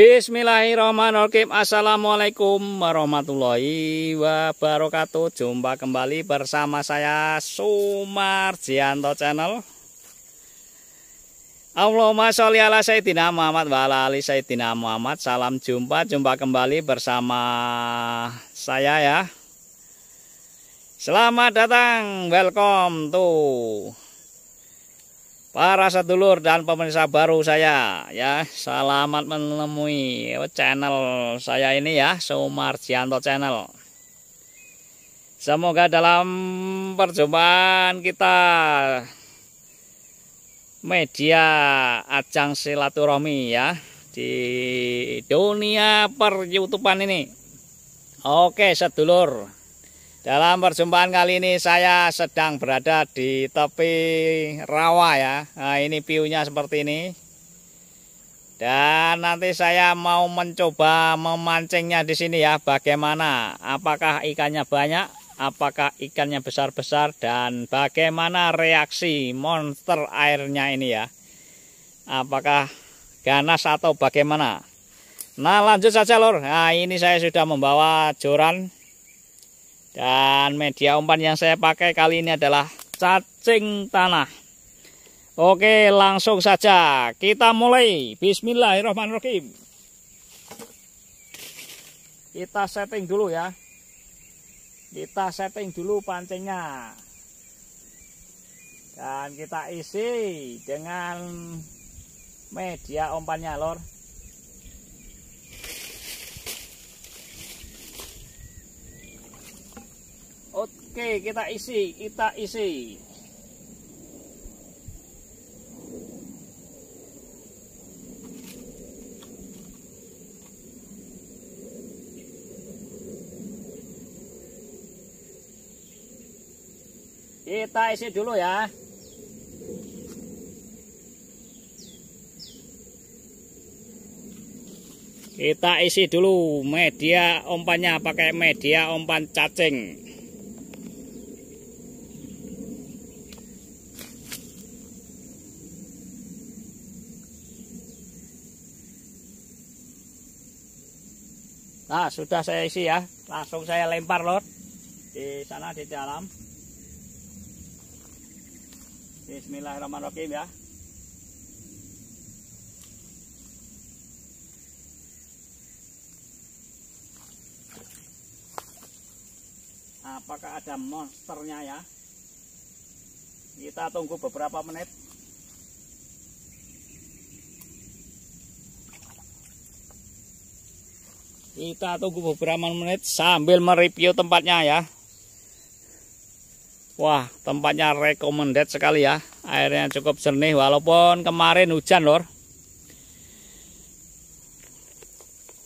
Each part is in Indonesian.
Bismillahirrahmanirrahim Assalamualaikum warahmatullahi wabarakatuh Jumpa kembali bersama saya Sumar Jianto Channel Allahumma sholli ala Sayyidina Muhammad wa ala ali Sayyidina Muhammad Salam jumpa, jumpa kembali bersama saya ya Selamat datang, welcome to. Para sedulur dan pemirsa baru saya ya selamat menemui channel saya ini ya Sumarjianto channel Semoga dalam perjumpaan kita media ajang silaturahmi ya di dunia per ini Oke sedulur dalam perjumpaan kali ini saya sedang berada di tepi rawa ya. Nah, ini piunya seperti ini. Dan nanti saya mau mencoba memancingnya di sini ya. Bagaimana? Apakah ikannya banyak? Apakah ikannya besar-besar dan bagaimana reaksi monster airnya ini ya? Apakah ganas atau bagaimana? Nah, lanjut saja, lor. Nah, ini saya sudah membawa joran dan media umpan yang saya pakai kali ini adalah cacing tanah. Oke, langsung saja kita mulai. Bismillahirrahmanirrahim. Kita setting dulu ya. Kita setting dulu pancingnya. Dan kita isi dengan media umpannya, Lor. Oke, kita isi, kita isi. Kita isi dulu ya. Kita isi dulu media umpannya pakai media umpan cacing. Nah, sudah saya isi ya. Langsung saya lempar, Lord. Di sana di dalam. Bismillahirrahmanirrahim ya. Apakah ada monsternya ya? Kita tunggu beberapa menit. Kita tunggu beberapa menit sambil mereview tempatnya ya. Wah, tempatnya recommended sekali ya. Airnya cukup jernih walaupun kemarin hujan, lor.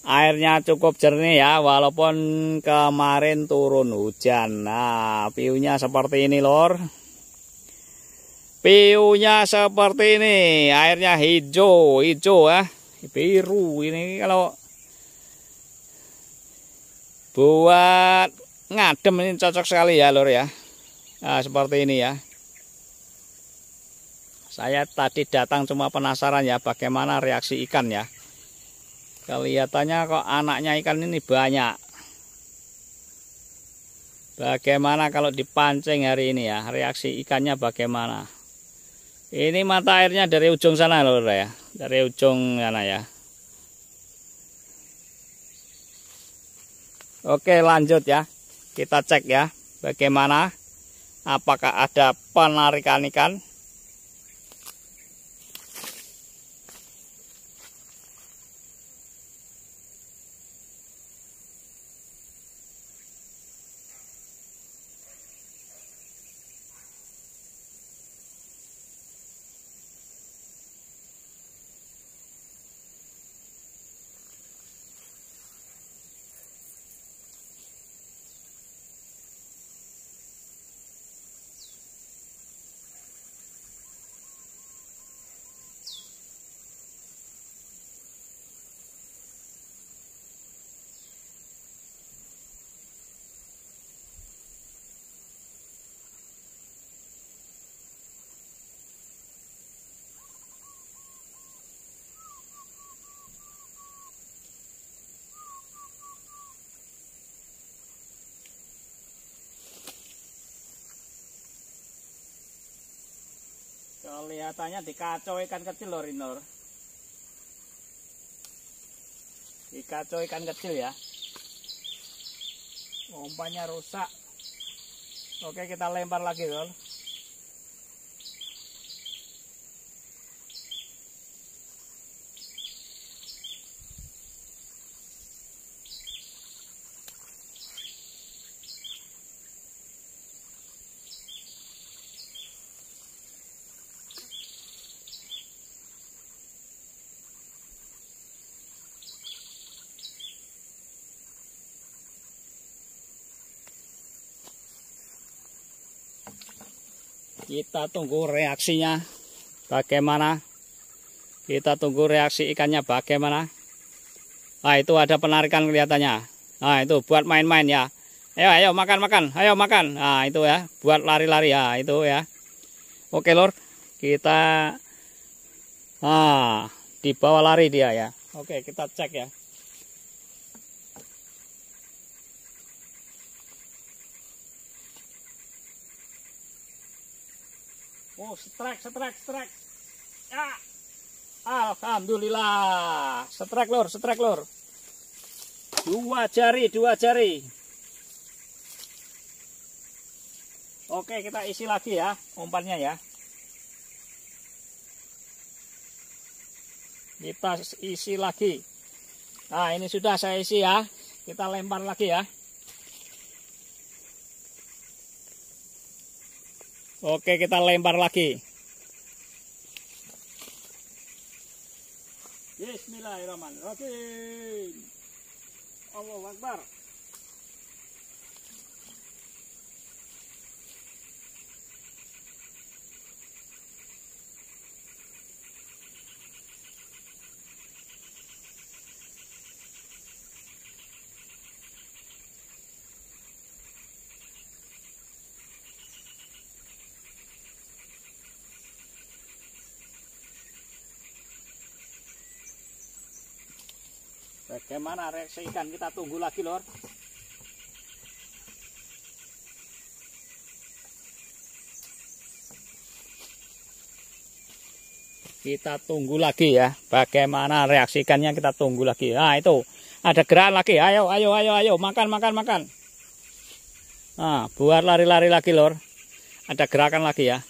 Airnya cukup jernih ya walaupun kemarin turun hujan. Nah, view-nya seperti ini, lor. View-nya seperti ini. Airnya hijau, hijau ya. Biru ini kalau buat ngadem ini cocok sekali ya lor ya nah, seperti ini ya saya tadi datang cuma penasaran ya bagaimana reaksi ikan ya kelihatannya kok anaknya ikan ini banyak bagaimana kalau dipancing hari ini ya reaksi ikannya bagaimana ini mata airnya dari ujung sana lor ya dari ujung sana ya Oke lanjut ya Kita cek ya Bagaimana Apakah ada penarikan ikan kelihatannya dikacau ikan kecil lor inor dikacau ikan kecil ya umpannya rusak oke kita lempar lagi lor Kita tunggu reaksinya bagaimana. Kita tunggu reaksi ikannya bagaimana. Nah, itu ada penarikan kelihatannya. Nah, itu buat main-main ya. Ayo, ayo, makan, makan. Ayo, makan. Nah, itu ya. Buat lari-lari ya, itu ya. Oke, lor Kita... ah dibawa lari dia ya. Oke, kita cek ya. Oh, strike, strike, strike. Ya. Alhamdulillah. Strike lur, strike lur. Dua jari, dua jari. Oke, kita isi lagi ya umpannya ya. Kita isi lagi. Nah, ini sudah saya isi ya. Kita lempar lagi ya. Oke, kita lempar lagi. Bismillahirrahmanirrahim. Allah Akbar. Bagaimana reaksi ikan? Kita tunggu lagi, Lor. Kita tunggu lagi ya. Bagaimana reaksi ikannya kita tunggu lagi. Nah, itu. Ada gerak lagi. Ayo, ayo, ayo, ayo. Makan, makan, makan. Nah, buat lari-lari lagi, Lor. Ada gerakan lagi ya.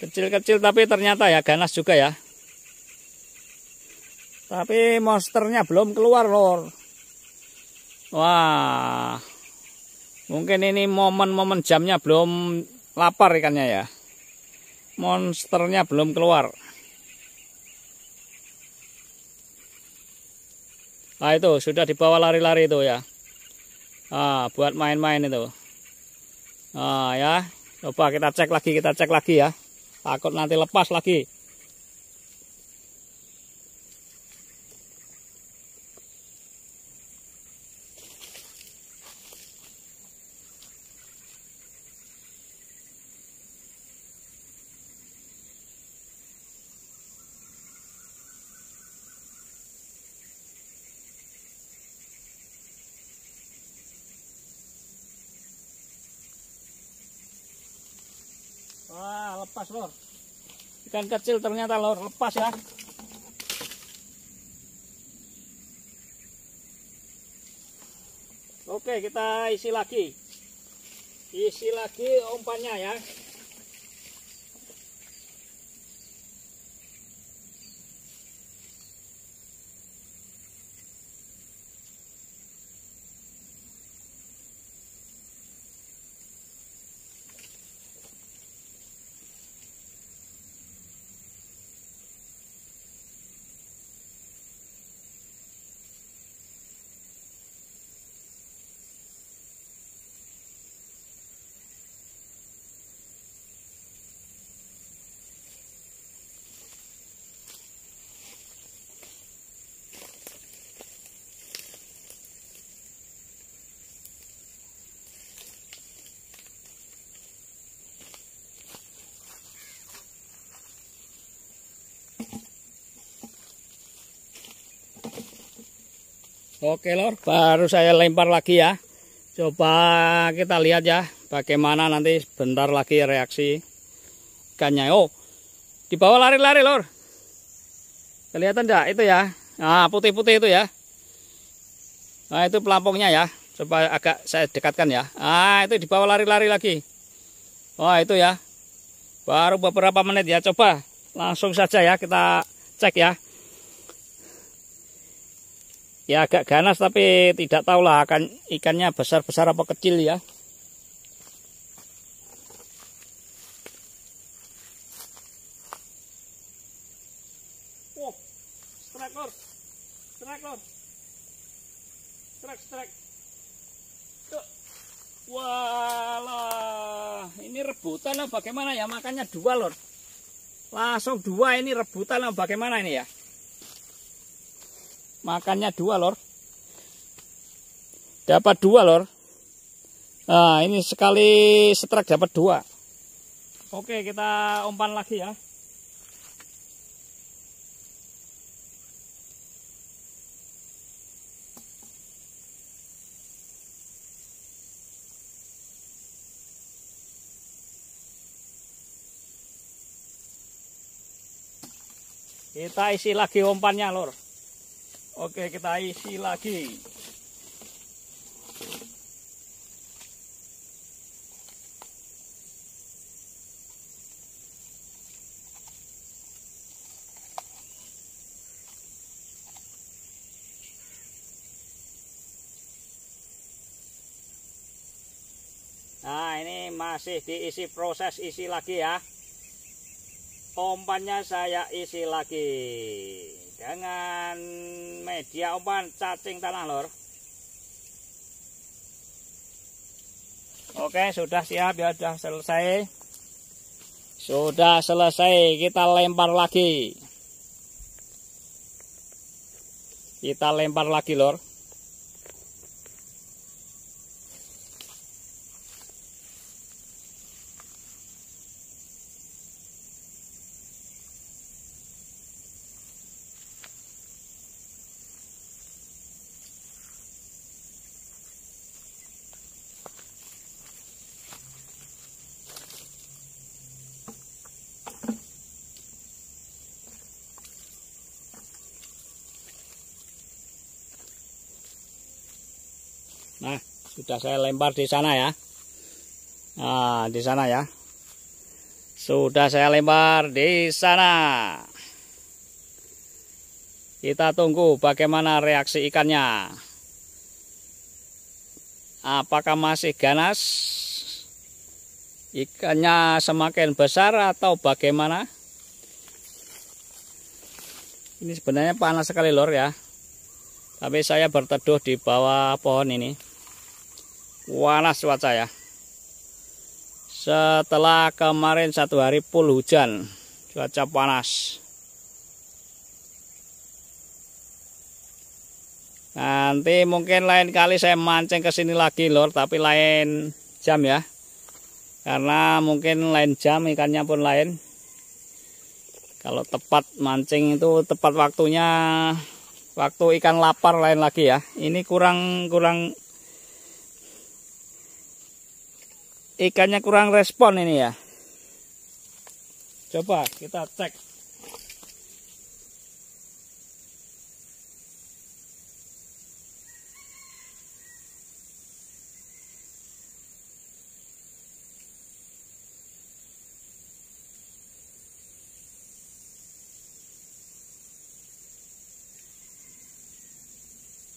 Kecil-kecil tapi ternyata ya ganas juga ya. Tapi monsternya belum keluar, Lor. Wah. Mungkin ini momen-momen jamnya belum lapar ikannya ya. Monsternya belum keluar. Nah itu sudah dibawa lari-lari itu ya. Ah, buat main-main itu. Ah ya, coba kita cek lagi, kita cek lagi ya. Takut nanti lepas lagi. lor ikan kecil ternyata lor lepas ya oke kita isi lagi isi lagi umpannya ya Oke lor, baru saya lempar lagi ya. Coba kita lihat ya bagaimana nanti bentar lagi reaksi ikannya. Oh, di bawah lari-lari lor. Kelihatan enggak itu ya? Nah, putih-putih itu ya. Nah, itu pelampungnya ya. Coba agak saya dekatkan ya. Ah, itu di bawah lari-lari lagi. Wah, oh, itu ya. Baru beberapa menit ya. Coba langsung saja ya kita cek ya ya agak ganas tapi tidak tahulah akan ikannya besar-besar apa kecil ya ini rebutan bagaimana ya makannya dua lor langsung dua ini rebutan bagaimana ini ya makannya dua lor dapat dua lor nah ini sekali setrek dapat dua oke kita umpan lagi ya kita isi lagi umpannya lor Oke, kita isi lagi. Nah, ini masih diisi proses isi lagi ya. Pompanya saya isi lagi dengan media umpan cacing tanah lor oke sudah siap ya sudah selesai sudah selesai kita lempar lagi kita lempar lagi lor Nah, sudah saya lempar di sana ya. Nah, di sana ya. Sudah saya lempar di sana. Kita tunggu bagaimana reaksi ikannya. Apakah masih ganas? Ikannya semakin besar atau bagaimana? Ini sebenarnya panas sekali lor ya. Tapi saya berteduh di bawah pohon ini panas cuaca ya setelah kemarin satu hari full hujan cuaca panas nanti mungkin lain kali saya mancing ke sini lagi lor tapi lain jam ya karena mungkin lain jam ikannya pun lain kalau tepat mancing itu tepat waktunya waktu ikan lapar lain lagi ya ini kurang kurang ikannya kurang respon ini ya coba kita cek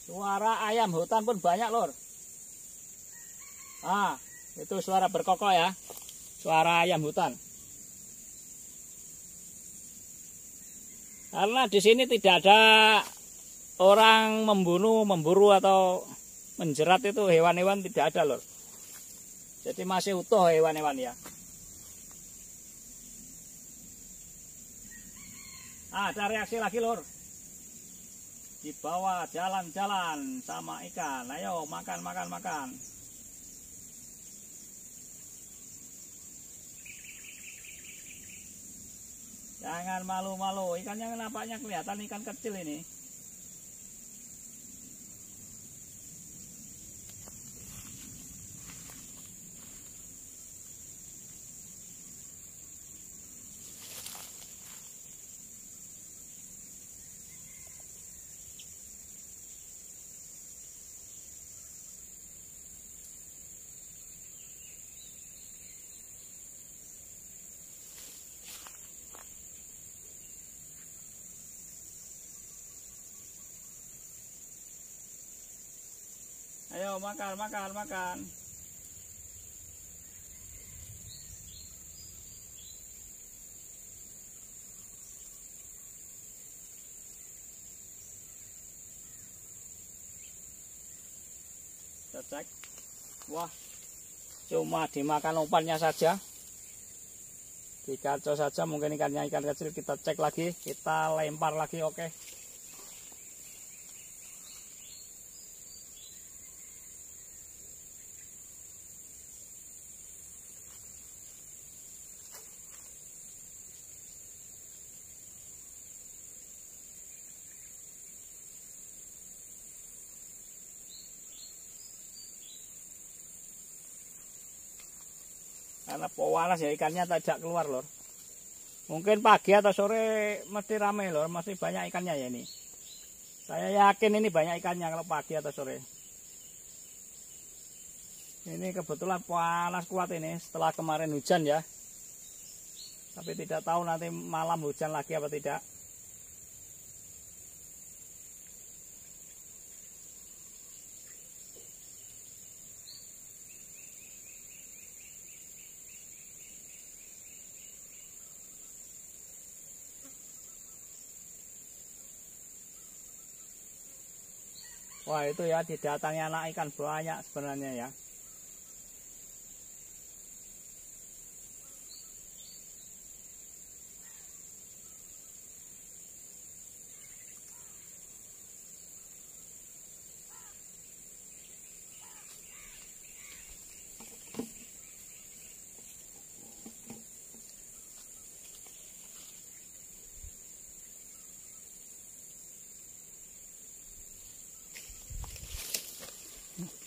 Suara ayam hutan pun banyak lor. Ah, itu suara berkokok ya. Suara ayam hutan. Karena di sini tidak ada orang membunuh, memburu atau menjerat itu hewan-hewan tidak ada loh. Jadi masih utuh hewan-hewan ya. Nah, ada reaksi lagi lor. di bawah jalan-jalan sama ikan. Ayo makan, makan, makan. Jangan malu-malu. Ikannya kenapa kelihatan ikan kecil ini. Ayo makan, makan, makan. Kita cek. Wah, cuma dimakan umpannya saja. Dikacau saja, mungkin ikannya ikan kecil kita cek lagi, kita lempar lagi, oke. Okay. Karena pewanas ya ikannya tidak keluar lor. Mungkin pagi atau sore mesti ramai lor, masih banyak ikannya ya ini. Saya yakin ini banyak ikannya kalau pagi atau sore. Ini kebetulan panas kuat ini setelah kemarin hujan ya. Tapi tidak tahu nanti malam hujan lagi apa tidak. Wah itu ya didatangi anak ikan banyak sebenarnya ya.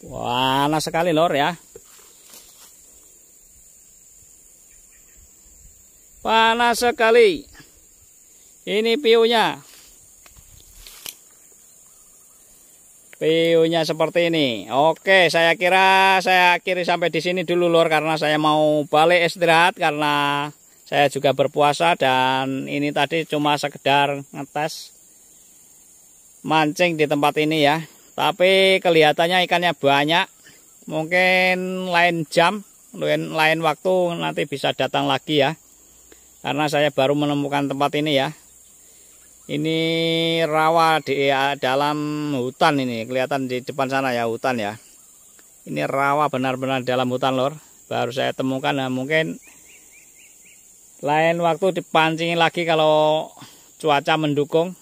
Panas sekali lor ya. Panas sekali. Ini piunya. Piunya seperti ini. Oke, saya kira saya akhiri sampai di sini dulu lor karena saya mau balik istirahat karena saya juga berpuasa dan ini tadi cuma sekedar ngetes mancing di tempat ini ya. Tapi kelihatannya ikannya banyak. Mungkin lain jam, lain, lain waktu nanti bisa datang lagi ya. Karena saya baru menemukan tempat ini ya. Ini rawa di ya, dalam hutan ini, kelihatan di depan sana ya hutan ya. Ini rawa benar-benar dalam hutan lor. Baru saya temukan nah mungkin lain waktu dipancingin lagi kalau cuaca mendukung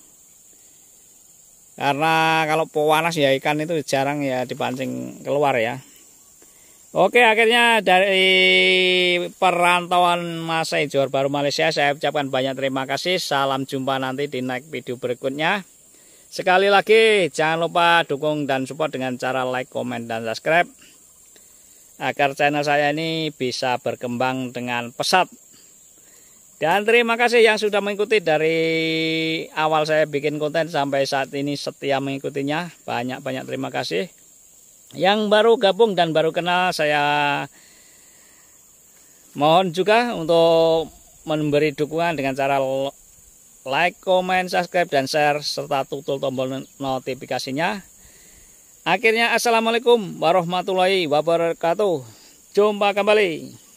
karena kalau pewanas ya ikan itu jarang ya dipancing keluar ya Oke akhirnya dari perantauan masa Johor Baru Malaysia saya ucapkan banyak terima kasih salam jumpa nanti di next video berikutnya sekali lagi jangan lupa dukung dan support dengan cara like komen dan subscribe agar channel saya ini bisa berkembang dengan pesat dan terima kasih yang sudah mengikuti dari awal saya bikin konten sampai saat ini setia mengikutinya. Banyak-banyak terima kasih. Yang baru gabung dan baru kenal saya mohon juga untuk memberi dukungan dengan cara like, comment, subscribe, dan share serta tutul tombol notifikasinya. Akhirnya Assalamualaikum warahmatullahi wabarakatuh. Jumpa kembali.